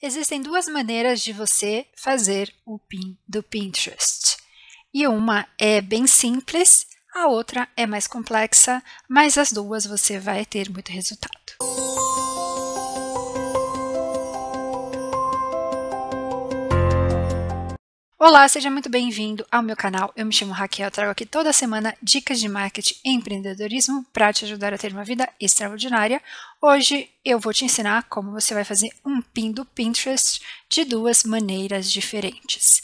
Existem duas maneiras de você fazer o pin do Pinterest. E uma é bem simples, a outra é mais complexa, mas as duas você vai ter muito resultado. Olá, seja muito bem-vindo ao meu canal. Eu me chamo Raquel, trago aqui toda semana dicas de marketing e empreendedorismo para te ajudar a ter uma vida extraordinária. Hoje eu vou te ensinar como você vai fazer um pin do Pinterest de duas maneiras diferentes.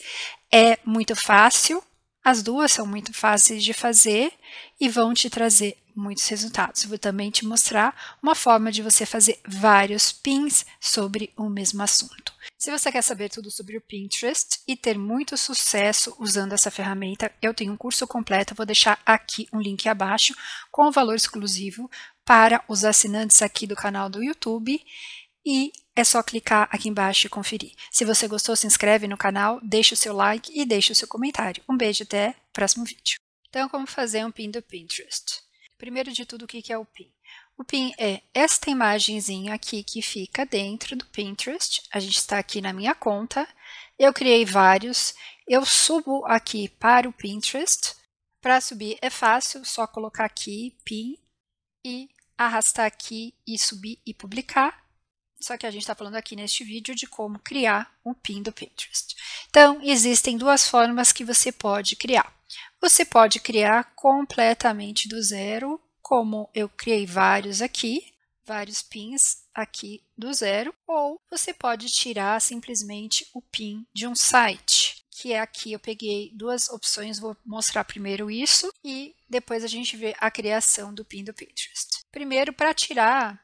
É muito fácil, as duas são muito fáceis de fazer e vão te trazer muitos resultados. Vou também te mostrar uma forma de você fazer vários pins sobre o mesmo assunto. Se você quer saber tudo sobre o Pinterest e ter muito sucesso usando essa ferramenta, eu tenho um curso completo, vou deixar aqui um link abaixo com o valor exclusivo para os assinantes aqui do canal do YouTube e é só clicar aqui embaixo e conferir. Se você gostou, se inscreve no canal, deixa o seu like e deixa o seu comentário. Um beijo até o próximo vídeo. Então, como fazer um pin do Pinterest? Primeiro de tudo, o que é o PIN? O PIN é esta imagenzinha aqui que fica dentro do Pinterest. A gente está aqui na minha conta. Eu criei vários. Eu subo aqui para o Pinterest. Para subir é fácil, só colocar aqui PIN e arrastar aqui e subir e publicar. Só que a gente está falando aqui neste vídeo de como criar um PIN do Pinterest. Então, existem duas formas que você pode criar. Você pode criar completamente do zero, como eu criei vários aqui, vários pins aqui do zero, ou você pode tirar simplesmente o pin de um site, que é aqui eu peguei duas opções, vou mostrar primeiro isso e depois a gente vê a criação do pin do Pinterest. Primeiro, para tirar,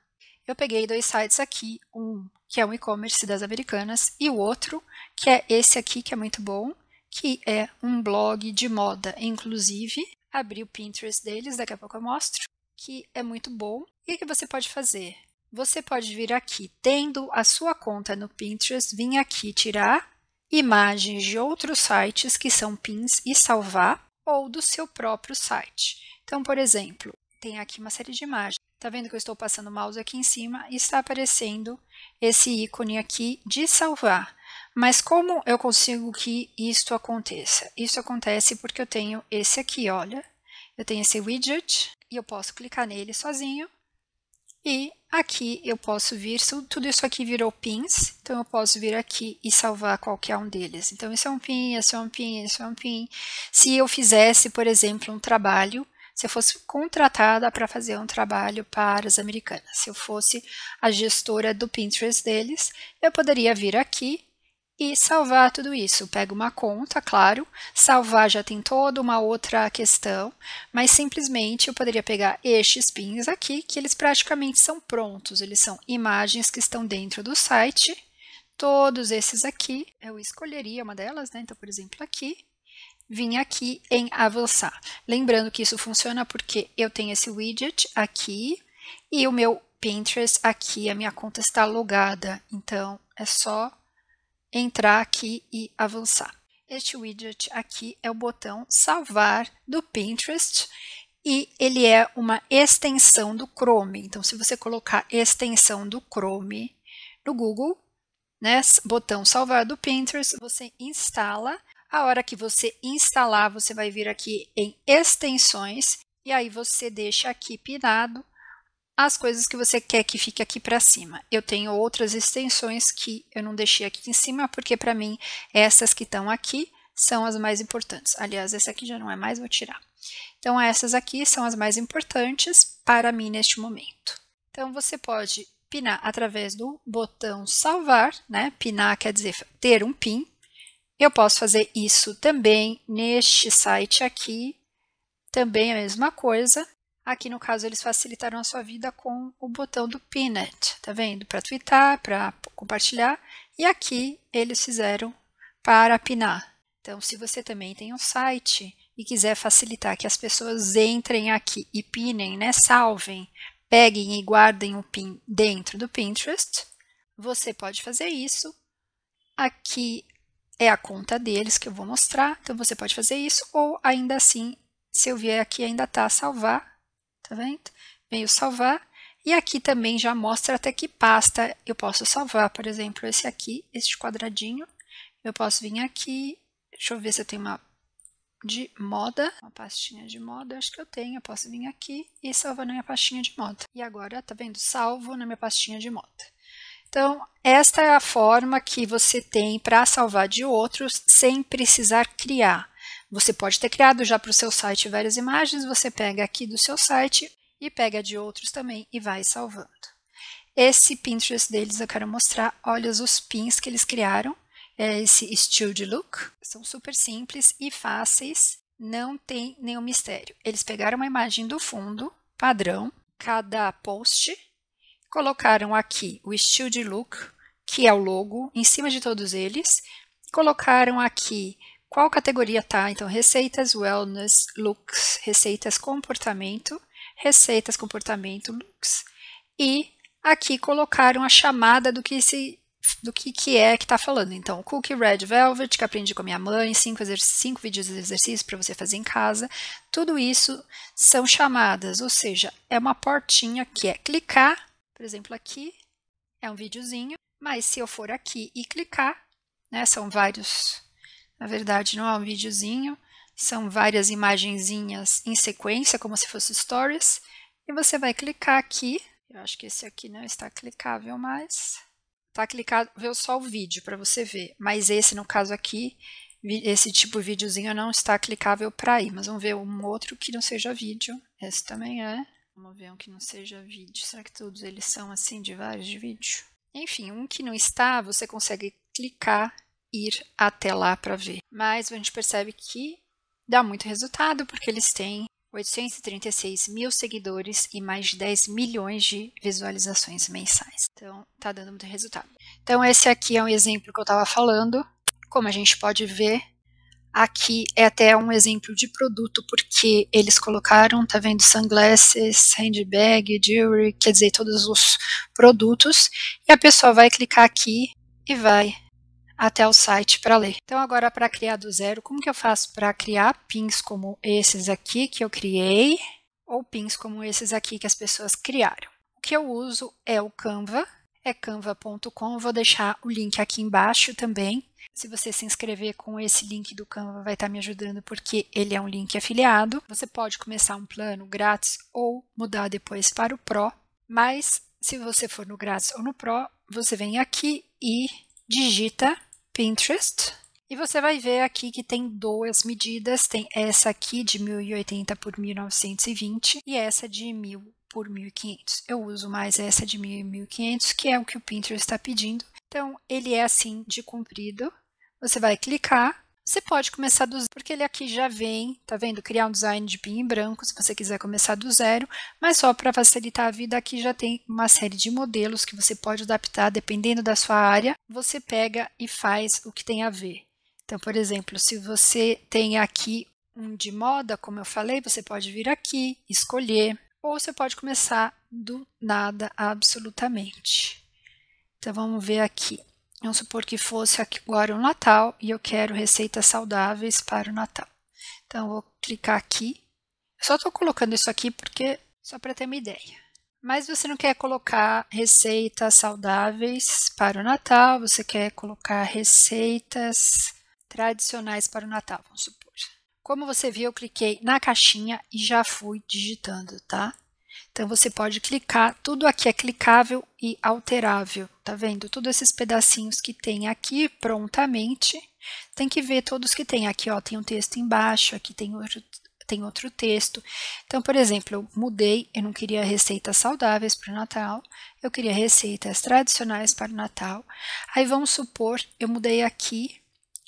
eu peguei dois sites aqui, um que é um e-commerce das americanas e o outro que é esse aqui que é muito bom, que é um blog de moda, inclusive. Abri o Pinterest deles, daqui a pouco eu mostro, que é muito bom. E o que você pode fazer? Você pode vir aqui, tendo a sua conta no Pinterest, vir aqui tirar imagens de outros sites que são pins e salvar, ou do seu próprio site. Então, por exemplo, tem aqui uma série de imagens. Está vendo que eu estou passando o mouse aqui em cima e está aparecendo esse ícone aqui de salvar. Mas como eu consigo que isto aconteça? Isso acontece porque eu tenho esse aqui, olha. Eu tenho esse widget e eu posso clicar nele sozinho. E aqui eu posso vir, tudo isso aqui virou pins, então eu posso vir aqui e salvar qualquer um deles. Então, esse é um pin, esse é um pin, esse é um pin. Se eu fizesse, por exemplo, um trabalho, se eu fosse contratada para fazer um trabalho para as americanas, se eu fosse a gestora do Pinterest deles, eu poderia vir aqui e salvar tudo isso. Pega uma conta, claro, salvar já tem toda uma outra questão, mas simplesmente eu poderia pegar estes pins aqui, que eles praticamente são prontos, eles são imagens que estão dentro do site, todos esses aqui, eu escolheria uma delas, né? então, por exemplo, aqui, vim aqui em avançar. Lembrando que isso funciona porque eu tenho esse widget aqui e o meu Pinterest aqui, a minha conta está logada, então é só entrar aqui e avançar. Este widget aqui é o botão salvar do Pinterest e ele é uma extensão do Chrome. Então, se você colocar extensão do Chrome no Google, né, botão salvar do Pinterest, você instala. A hora que você instalar, você vai vir aqui em extensões e aí você deixa aqui pinado as coisas que você quer que fique aqui para cima. Eu tenho outras extensões que eu não deixei aqui em cima, porque para mim essas que estão aqui são as mais importantes. Aliás, essa aqui já não é mais, vou tirar. Então, essas aqui são as mais importantes para mim neste momento. Então, você pode pinar através do botão salvar, né? Pinar quer dizer ter um pin. Eu posso fazer isso também neste site aqui, também a mesma coisa. Aqui no caso eles facilitaram a sua vida com o botão do Pinet, tá vendo? Para twittar, para compartilhar. E aqui eles fizeram para pinar. Então, se você também tem um site e quiser facilitar que as pessoas entrem aqui e pinem, né, salvem, peguem e guardem o pin dentro do Pinterest, você pode fazer isso. Aqui é a conta deles que eu vou mostrar, então você pode fazer isso ou ainda assim, se eu vier aqui ainda tá salvar, tá vendo? Venho salvar. E aqui também já mostra até que pasta eu posso salvar. Por exemplo, esse aqui, este quadradinho. Eu posso vir aqui. Deixa eu ver se eu tenho uma de moda, uma pastinha de moda, acho que eu tenho, eu posso vir aqui e salvar na minha pastinha de moda. E agora, tá vendo? Salvo na minha pastinha de moda. Então, esta é a forma que você tem para salvar de outros sem precisar criar. Você pode ter criado já para o seu site várias imagens, você pega aqui do seu site e pega de outros também e vai salvando. Esse Pinterest deles eu quero mostrar, olha os pins que eles criaram, é esse Studio Look, são super simples e fáceis, não tem nenhum mistério. Eles pegaram uma imagem do fundo, padrão, cada post, colocaram aqui o Studio Look, que é o logo, em cima de todos eles, colocaram aqui qual categoria tá? Então, receitas wellness, looks, receitas comportamento, receitas comportamento looks. E aqui colocaram a chamada do que se do que, que é que está falando. Então, Cookie Red Velvet, que aprendi com a minha mãe, cinco, cinco vídeos de exercícios para você fazer em casa. Tudo isso são chamadas, ou seja, é uma portinha que é clicar, por exemplo, aqui é um videozinho, mas se eu for aqui e clicar, né, são vários na verdade, não é um videozinho, são várias imagenzinhas em sequência, como se fosse stories. E você vai clicar aqui. Eu acho que esse aqui não está clicável mais. Está clicável só o vídeo para você ver. Mas esse, no caso aqui, esse tipo de videozinho não está clicável para ir. Mas vamos ver um outro que não seja vídeo. Esse também é. Vamos ver um que não seja vídeo. Será que todos eles são assim, de vários de vídeo? Enfim, um que não está, você consegue clicar ir até lá para ver. Mas a gente percebe que dá muito resultado, porque eles têm 836 mil seguidores e mais de 10 milhões de visualizações mensais. Então, tá dando muito resultado. Então, esse aqui é um exemplo que eu estava falando. Como a gente pode ver, aqui é até um exemplo de produto, porque eles colocaram, tá vendo, sunglasses, handbag, jewelry, quer dizer, todos os produtos. E a pessoa vai clicar aqui e vai até o site para ler. Então agora para criar do zero, como que eu faço para criar pins como esses aqui que eu criei ou pins como esses aqui que as pessoas criaram? O que eu uso é o Canva, é canva.com, vou deixar o link aqui embaixo também. Se você se inscrever com esse link do Canva, vai estar tá me ajudando porque ele é um link afiliado. Você pode começar um plano grátis ou mudar depois para o Pro, mas se você for no grátis ou no Pro, você vem aqui e digita Pinterest. E você vai ver aqui que tem duas medidas, tem essa aqui de 1080 por 1920 e essa de 1000 por 1500. Eu uso mais essa de 1000 e 1500, que é o que o Pinterest está pedindo. Então, ele é assim de comprido. Você vai clicar você pode começar do zero, porque ele aqui já vem, tá vendo? Criar um design de pin em branco, se você quiser começar do zero, mas só para facilitar a vida, aqui já tem uma série de modelos que você pode adaptar dependendo da sua área. Você pega e faz o que tem a ver. Então, por exemplo, se você tem aqui um de moda, como eu falei, você pode vir aqui, escolher, ou você pode começar do nada absolutamente. Então, vamos ver aqui. Vamos supor que fosse agora o um Natal e eu quero receitas saudáveis para o Natal. Então, vou clicar aqui. Eu só estou colocando isso aqui porque só para ter uma ideia. Mas você não quer colocar receitas saudáveis para o Natal, você quer colocar receitas tradicionais para o Natal, vamos supor. Como você viu, eu cliquei na caixinha e já fui digitando, tá? Então você pode clicar, tudo aqui é clicável e alterável, tá vendo? Todos esses pedacinhos que tem aqui prontamente, tem que ver todos que tem aqui, ó, tem um texto embaixo, aqui tem outro, tem outro texto. Então, por exemplo, eu mudei, eu não queria receitas saudáveis para o Natal, eu queria receitas tradicionais para o Natal. Aí vamos supor, eu mudei aqui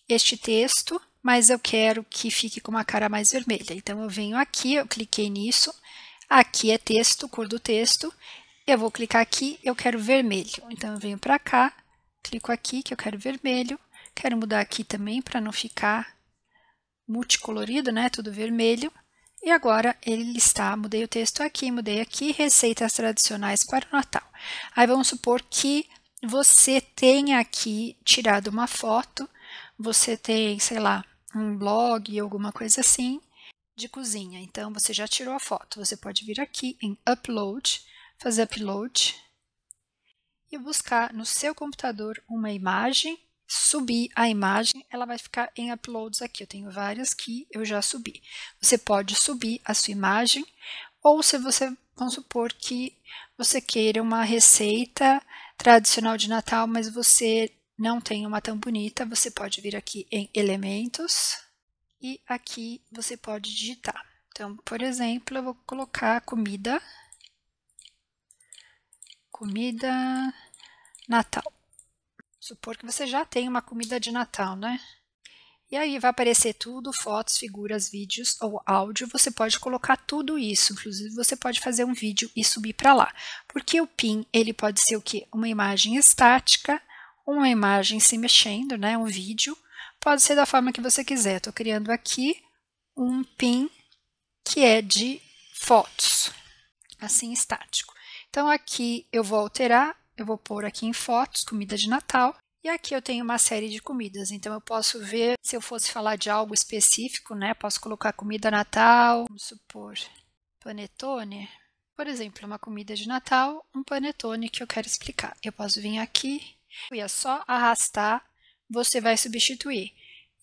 este texto, mas eu quero que fique com uma cara mais vermelha. Então, eu venho aqui, eu cliquei nisso, Aqui é texto, cor do texto. Eu vou clicar aqui, eu quero vermelho. Então, eu venho para cá, clico aqui, que eu quero vermelho. Quero mudar aqui também para não ficar multicolorido, né? Tudo vermelho. E agora ele está, mudei o texto aqui, mudei aqui, receitas tradicionais para o Natal. Aí vamos supor que você tenha aqui tirado uma foto, você tem, sei lá, um blog, alguma coisa assim, de cozinha. Então, você já tirou a foto. Você pode vir aqui em Upload, fazer Upload e buscar no seu computador uma imagem, subir a imagem, ela vai ficar em Uploads aqui. Eu tenho várias que eu já subi. Você pode subir a sua imagem ou se você, vamos supor que você queira uma receita tradicional de Natal, mas você não tem uma tão bonita, você pode vir aqui em Elementos, e aqui você pode digitar. Então, por exemplo, eu vou colocar comida, comida Natal. Supor que você já tem uma comida de Natal, né? E aí vai aparecer tudo, fotos, figuras, vídeos ou áudio. Você pode colocar tudo isso, inclusive você pode fazer um vídeo e subir para lá. Porque o PIN, ele pode ser o que? Uma imagem estática, uma imagem se mexendo, né? um vídeo, Pode ser da forma que você quiser. Estou criando aqui um pin que é de fotos, assim estático. Então, aqui eu vou alterar, eu vou pôr aqui em fotos, comida de Natal, e aqui eu tenho uma série de comidas, então eu posso ver, se eu fosse falar de algo específico, né, posso colocar comida Natal, vamos supor, panetone, por exemplo, uma comida de Natal, um panetone que eu quero explicar. Eu posso vir aqui e é só arrastar você vai substituir.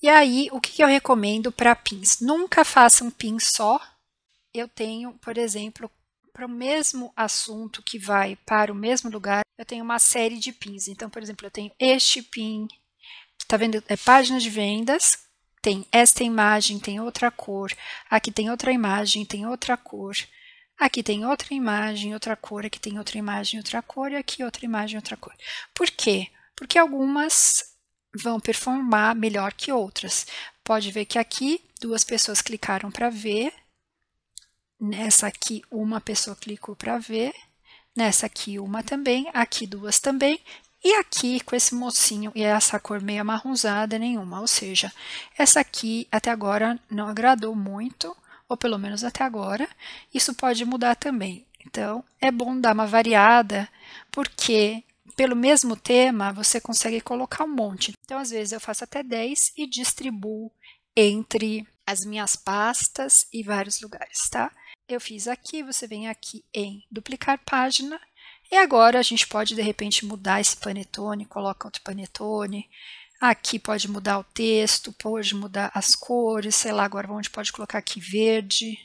E aí, o que eu recomendo para pins? Nunca faça um pin só. Eu tenho, por exemplo, para o mesmo assunto que vai para o mesmo lugar, eu tenho uma série de pins. Então, por exemplo, eu tenho este pin, está vendo? É página de vendas, tem esta imagem, tem outra cor, aqui tem outra imagem, tem outra cor, aqui tem outra imagem, outra cor, aqui tem outra imagem, outra cor, e aqui outra imagem, outra cor. Por quê? Porque algumas vão performar melhor que outras. Pode ver que aqui duas pessoas clicaram para ver, nessa aqui uma pessoa clicou para ver, nessa aqui uma também, aqui duas também, e aqui com esse mocinho e essa cor meio amarronzada nenhuma, ou seja, essa aqui até agora não agradou muito, ou pelo menos até agora, isso pode mudar também. Então, é bom dar uma variada, porque pelo mesmo tema, você consegue colocar um monte. Então, às vezes, eu faço até 10 e distribuo entre as minhas pastas e vários lugares, tá? Eu fiz aqui, você vem aqui em duplicar página e agora a gente pode de repente mudar esse panetone, coloca outro panetone. Aqui pode mudar o texto, pode mudar as cores, sei lá, agora onde pode colocar aqui verde.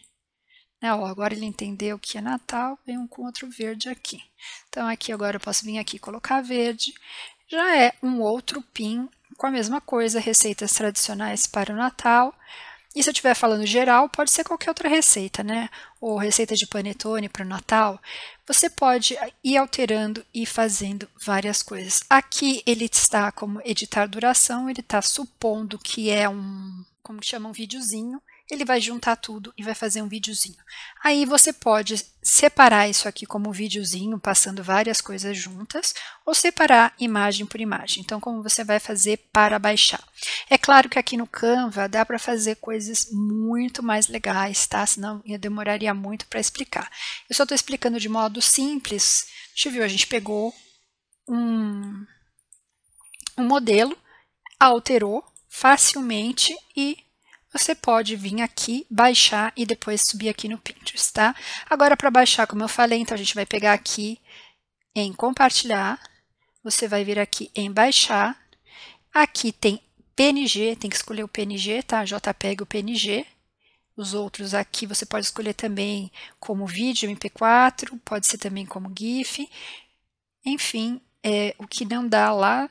Né? Ó, agora ele entendeu que é Natal, vem um com outro verde aqui. Então, aqui agora eu posso vir aqui e colocar verde. Já é um outro PIN com a mesma coisa, receitas tradicionais para o Natal. E se eu estiver falando geral, pode ser qualquer outra receita, né? Ou receita de panetone para o Natal. Você pode ir alterando e fazendo várias coisas. Aqui ele está como editar duração, ele está supondo que é um, como que chama, um videozinho ele vai juntar tudo e vai fazer um videozinho. Aí você pode separar isso aqui como um videozinho, passando várias coisas juntas, ou separar imagem por imagem. Então, como você vai fazer para baixar. É claro que aqui no Canva dá para fazer coisas muito mais legais, tá? Senão eu demoraria muito para explicar. Eu só estou explicando de modo simples. Deixa eu ver, a gente pegou um, um modelo, alterou facilmente e você pode vir aqui, baixar e depois subir aqui no Pinterest, tá? Agora, para baixar, como eu falei, então a gente vai pegar aqui em compartilhar, você vai vir aqui em baixar, aqui tem PNG, tem que escolher o PNG, tá? JPEG o PNG. Os outros aqui você pode escolher também como vídeo MP4, pode ser também como GIF. Enfim, é, o que não dá lá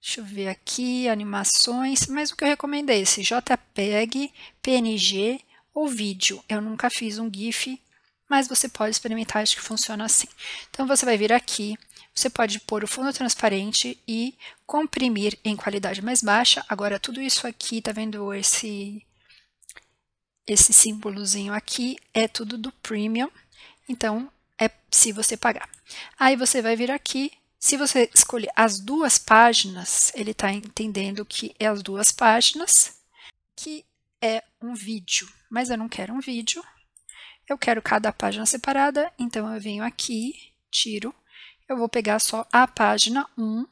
Deixa eu ver aqui, animações, mas o que eu recomendo é esse, JPEG, PNG ou vídeo. Eu nunca fiz um GIF, mas você pode experimentar, acho que funciona assim. Então, você vai vir aqui, você pode pôr o fundo transparente e comprimir em qualidade mais baixa. Agora, tudo isso aqui, tá vendo esse, esse símbolozinho aqui, é tudo do Premium, então é se você pagar. Aí, você vai vir aqui, se você escolher as duas páginas, ele está entendendo que é as duas páginas, que é um vídeo, mas eu não quero um vídeo, eu quero cada página separada, então eu venho aqui, tiro, eu vou pegar só a página 1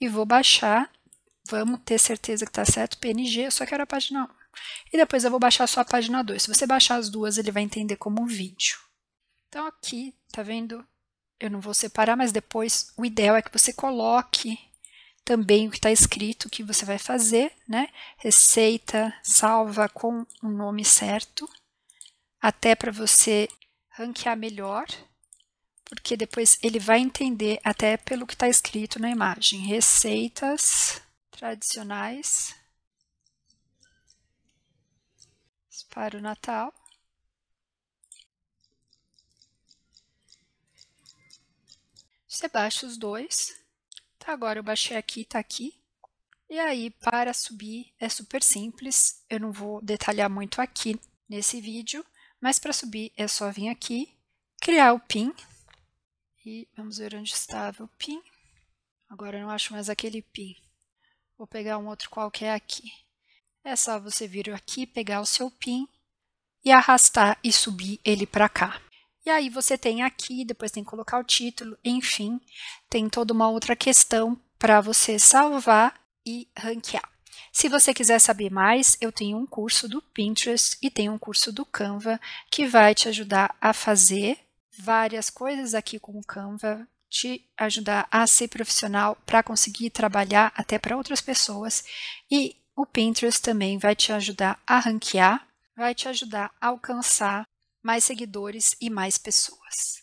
e vou baixar, vamos ter certeza que está certo, PNG, eu só quero a página 1. E depois eu vou baixar só a página 2. Se você baixar as duas, ele vai entender como um vídeo. Então aqui, tá vendo? eu não vou separar, mas depois o ideal é que você coloque também o que está escrito, o que você vai fazer, né? Receita, salva com o nome certo, até para você ranquear melhor, porque depois ele vai entender até pelo que está escrito na imagem. Receitas tradicionais para o Natal. Você baixa os dois. Tá, agora eu baixei aqui, tá aqui. E aí, para subir, é super simples. Eu não vou detalhar muito aqui nesse vídeo, mas para subir é só vir aqui, criar o PIN. E vamos ver onde estava o PIN. Agora eu não acho mais aquele PIN. Vou pegar um outro qualquer aqui. É só você vir aqui, pegar o seu PIN e arrastar e subir ele para cá. E aí você tem aqui, depois tem que colocar o título, enfim, tem toda uma outra questão para você salvar e ranquear. Se você quiser saber mais, eu tenho um curso do Pinterest e tenho um curso do Canva que vai te ajudar a fazer várias coisas aqui com o Canva, te ajudar a ser profissional para conseguir trabalhar até para outras pessoas. E o Pinterest também vai te ajudar a ranquear, vai te ajudar a alcançar mais seguidores e mais pessoas.